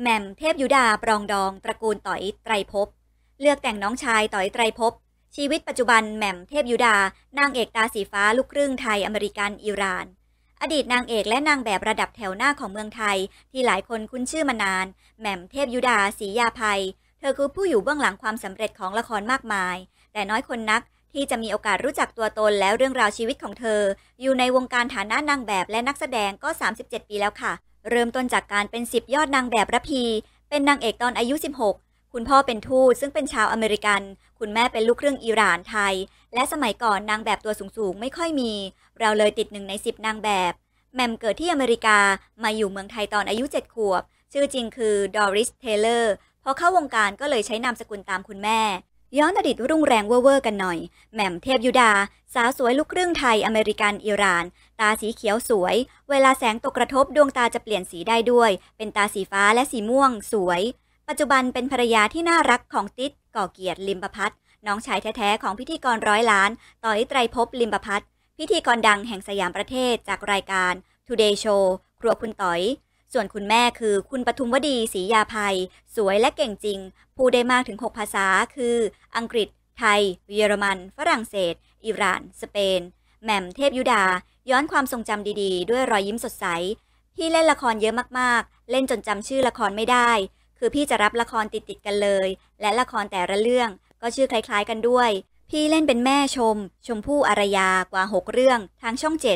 แหม่มเทพยุดา ปรองดอง ตระกูลต่อยไตรภพ เลือกแต่งน้องชายต่อยไตรภพ ชีวิตปัจจุบันแหม่มเทพยุดา นางเอกตาสีฟ้าลูกครึ่งไทยอเมริกันอิหร่าน อดีตนางเอกและนางแบบระดับแถวหน้าของเมืองไทย ที่หลายคนคุ้นชื่อมานานแหม่มเทพยุดาศรียาภัย เธอคือผู้อยู่เบื้องหลังความสำเร็จของละครมากมาย แต่น้อยคนนักที่จะมีโอกาสรู้จักตัวตนแล้วเรื่องราวชีวิตของเธอ อยู่ในวงการฐานะนางแบบและนักแสดงก็ 37 ปีแล้วค่ะเริ่มต้นจากการเป็นสิบยอดนางแบบระพี เป็นนางเอกตอนอายุ 16 คุณพ่อเป็นทูตซึ่งเป็นชาวอเมริกัน คุณแม่เป็นลูกครึ่งอิหร่านไทย และสมัยก่อนนางแบบตัวสูงๆ ไม่ค่อยมี เราเลยติดหนึ่งในสิบนางแบบ แมมเกิดที่อเมริกา มาอยู่เมืองไทยตอนอายุ 7 ขวบ ชื่อจริงคือดอริสเทเลอร์พอเข้าวงการก็เลยใช้นามสกุลตามคุณแม่ย้อนอดีตรุ่งแรงเว่อร์กันหน่อยแหม่มเทพยุดาสาวสวยลูกครึ่งไทยอเมริกัน อิหร่าน ตาสีเขียวสวย เวลาแสงตกกระทบดวงตาจะเปลี่ยนสีได้ด้วย เป็นตาสีฟ้าและสีม่วงสวย ปัจจุบันเป็นภรรยาที่น่ารักของติ๊ดก่อเกียรติลิมประพัฒน้องชายแท้ๆของพิธีกรร้อยล้านต่อยไตรภพลิมประพัฒพิธีกรดังแห่งสยามประเทศจากรายการ Today Show ครัวคุณต่อยส่วนคุณแม่คือคุณปทุมวดีศรียาภัย สวยและเก่งจริงพูดได้มากถึง 6 ภาษา คืออังกฤษ ไทยเยอรมัน ฝรั่งเศส อิหร่านสเปนแหม่มเทพยุดา ย้อนความทรงจำดีๆ ด้วยรอยยิ้มสดใสพี่เล่นละครเยอะมากๆ เล่นจนจำชื่อละครไม่ได้ คือพี่จะรับละครติดๆกันเลยและละครแต่ละเรื่องก็ชื่อคล้ายๆกันด้วย พี่เล่นเป็นแม่ชม ชมพู่อารยากว่า 6 เรื่องทางช่อง7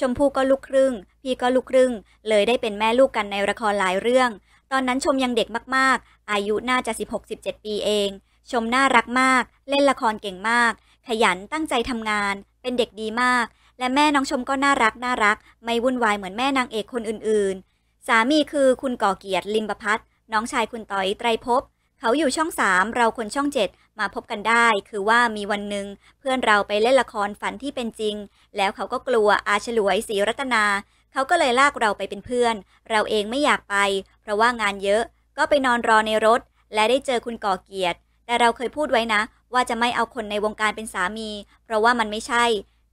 ชมพู่ก็ลูกครึ่ง พี่ก็ลูกครึ่ง เลยได้เป็นแม่ลูกกันในละครหลายเรื่อง ตอนนั้นชมยังเด็กมากๆ อายุน่าจะ 16-17 ปีเอง ชมน่ารักมาก เล่นละครเก่งมาก ขยันตั้งใจทำงาน เป็นเด็กดีมาก และแม่น้องชมก็น่ารักน่ารัก ไม่วุ่นวายเหมือนแม่นางเอกคนอื่น ๆ สามีคือคุณก่อเกียรติลิมประพัฒน้องชายคุณต๋อยไตรภพ เขาอยู่ช่องสามเราคนช่องเจ็ดมาพบกันได้คือว่ามีวันหนึ่งเพื่อนเราไปเล่นละครฝันที่เป็นจริง แล้วเขาก็กลัวอาฉลวยศรีรัตนา เขาก็เลยลากเราไปเป็นเพื่อน เราเองไม่อยากไป เพราะว่างานเยอะ ก็ไปนอนรอในรถ และได้เจอคุณก่อเกียรติ แต่เราเคยพูดไว้นะ ว่าจะไม่เอาคนในวงการเป็นสามี เพราะว่ามันไม่ใช่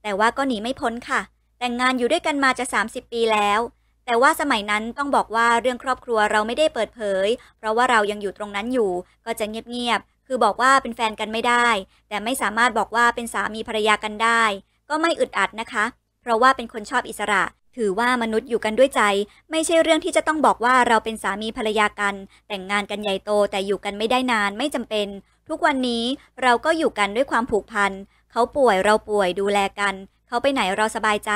แต่ว่าก็หนีไม่พ้นค่ะ แต่งงานอยู่ด้วยกันมาจะ 30 ปีแล้ว แต่ว่าสมัยนั้นต้องบอกว่าเรื่องครอบครัวเราไม่ได้เปิดเผย เพราะว่าเรายังอยู่ตรงนั้นอยู่ ก็จะเงียบคือบอกว่าเป็นแฟนกันไม่ได้ แต่ไม่สามารถบอกว่าเป็นสามีภรรยากันได้ ก็ไม่อึดอัดนะคะ เพราะว่าเป็นคนชอบอิสระ ถือว่ามนุษย์อยู่กันด้วยใจ ไม่ใช่เรื่องที่จะต้องบอกว่าเราเป็นสามีภรรยากัน แต่งงานกันใหญ่โตแต่อยู่กันไม่ได้นานไม่จำเป็น ทุกวันนี้เราก็อยู่กันด้วยความผูกพันเขาป่วยเราป่วยดูแลกัน เขาไปไหนเราสบายใจ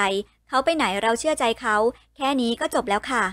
เขาไปไหนเราเชื่อใจเขา แค่นี้ก็จบแล้วค่ะ